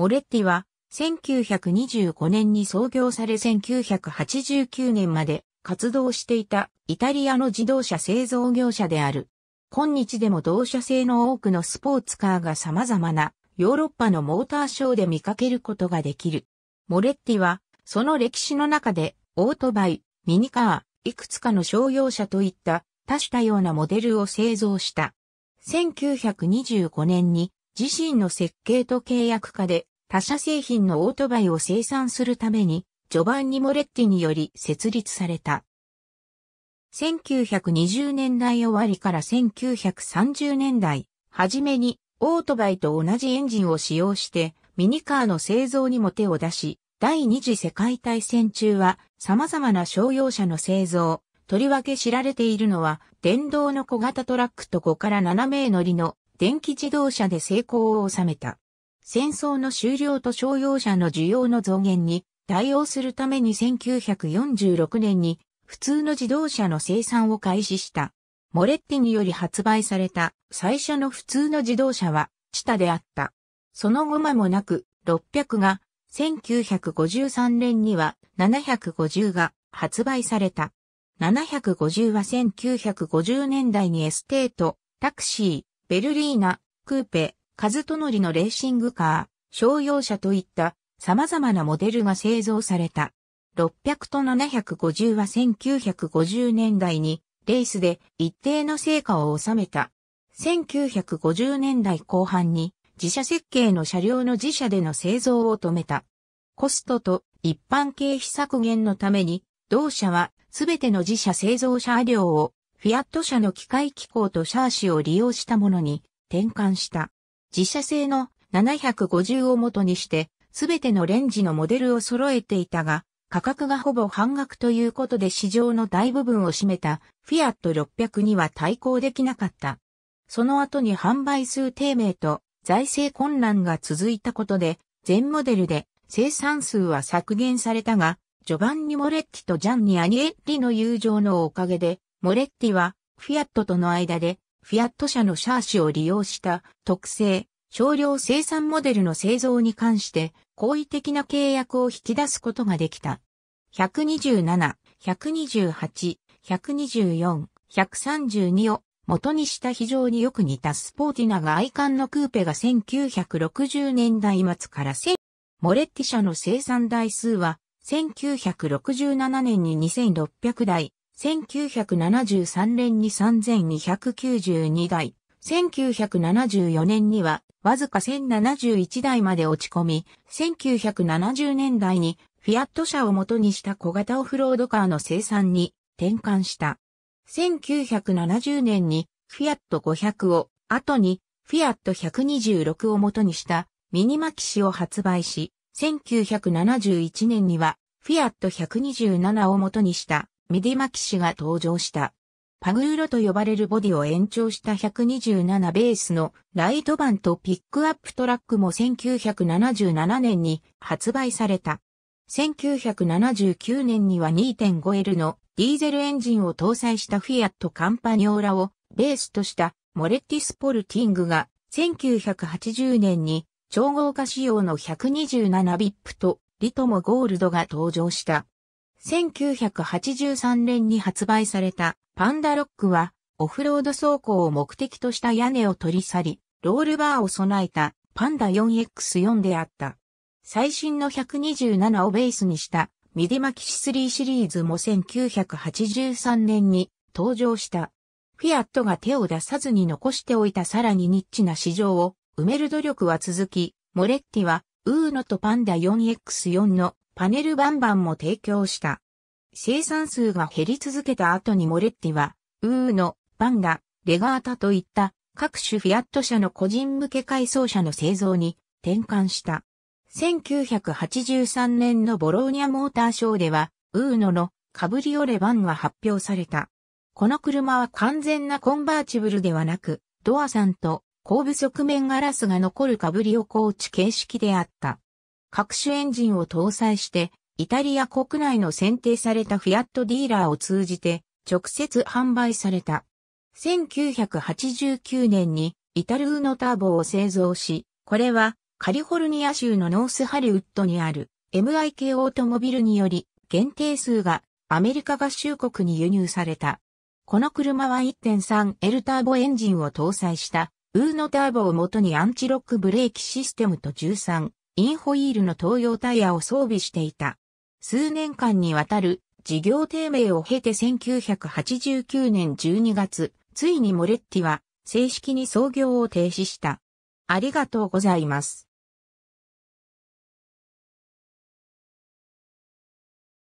モレッティは、1925年に創業され1989年まで活動していたイタリアの自動車製造業者である。今日でも同社製の多くのスポーツカーが様々なヨーロッパのモーターショーで見かけることができる。モレッティは、その歴史の中で、オートバイ、ミニカー、いくつかの商用車といった多種多様なモデルを製造した。1925年に自身の設計と契約下で他社製品のオートバイを生産するために、ジョバンニ・モレッティにより設立された。1920年代終わりから1930年代、初めにオートバイと同じエンジンを使用してミニカーの製造にも手を出し、第二次世界大戦中は様々な商用車の製造、とりわけ知られているのは電動の小型トラックと5から7名乗りの電気自動車で成功を収めた。戦争の終了と商用車の需要の増減に対応するために1946年に普通の自動車の生産を開始した。モレッティにより発売された最初の普通の自動車はチタであった。その後間もなく600が1953年には750が発売された。750は1950年代にエステート、タクシー、ベルリーナ、クーペ、ズとノりのレーシングカー、商用車といった様々なモデルが製造された。600と750は1950年代にレースで一定の成果を収めた。1950年代後半に自社設計の車両の自社での製造を止めた。コストと一般経費削減のために同社は全ての自社製造車両をフィアット社の機械機構とシャーシを利用したものに転換した。自社製の750を元にして、すべてのレンジのモデルを揃えていたが、価格がほぼ半額ということで市場の大部分を占めたフィアット600には対抗できなかった。その後に販売数低迷と財政混乱が続いたことで、全モデルで生産数は削減されたが、ジョバンニ・モレッティとジャンニ・アニエッリの友情のおかげで、モレッティはフィアットとの間でフィアット社のシャーシを利用した特性、少量生産モデルの製造に関して好意的な契約を引き出すことができた。127、128、124、132を元にした非常によく似たスポーティナが愛観のクーペが1960年代末から1000、モレッティ社の生産台数は1967年に2600台、1973年に3292台、1974年にはわずか1071台まで落ち込み、1970年代にフィアット社を元にした小型オフロードカーの生産に転換した。1970年にフィアット500を、後にフィアット126を元にしたミニマキシを発売し、1971年にはフィアット127を元にしたメディマキ氏が登場した。パグーロと呼ばれるボディを延長した127ベースのライト版とピックアップトラックも1977年に発売された。1979年には 2.5L のディーゼルエンジンを搭載したフィアットカンパニオーラをベースとしたモレッティスポルティングが1980年に調合化仕様の127ビップとリトモゴールドが登場した。1983年に発売されたパンダロックはオフロード走行を目的とした屋根を取り去り、ロールバーを備えたパンダ 4X4 であった。最新の127をベースにしたミディマキシ3シリーズも1983年に登場した。フィアットが手を出さずに残しておいたさらにニッチな市場を埋める努力は続き、モレッティはウーノとパンダ 4X4 のパネルバンバンも提供した。生産数が減り続けた後にモレッティは、ウーノ、バンガ、レガータといった各種フィアット車の個人向け改装車の製造に転換した。1983年のボローニャモーターショーでは、ウーノのカブリオレバンが発表された。この車は完全なコンバーチブルではなく、ドアさんと後部側面ガラスが残るカブリオコーチ形式であった。各種エンジンを搭載して、イタリア国内の選定されたフィアットディーラーを通じて直接販売された。1989年にイタルーノターボを製造し、これはカリフォルニア州のノースハリウッドにある MIK オートモビルにより限定数がアメリカ合衆国に輸入された。この車は 1.3L ターボエンジンを搭載したウーノターボを元にアンチロックブレーキシステムと1 3インホイールの東洋タイヤを装備していた。数年間にわたる事業低迷を経て1989年12月、ついにモレッティは正式に操業を停止した。ありがとうございます。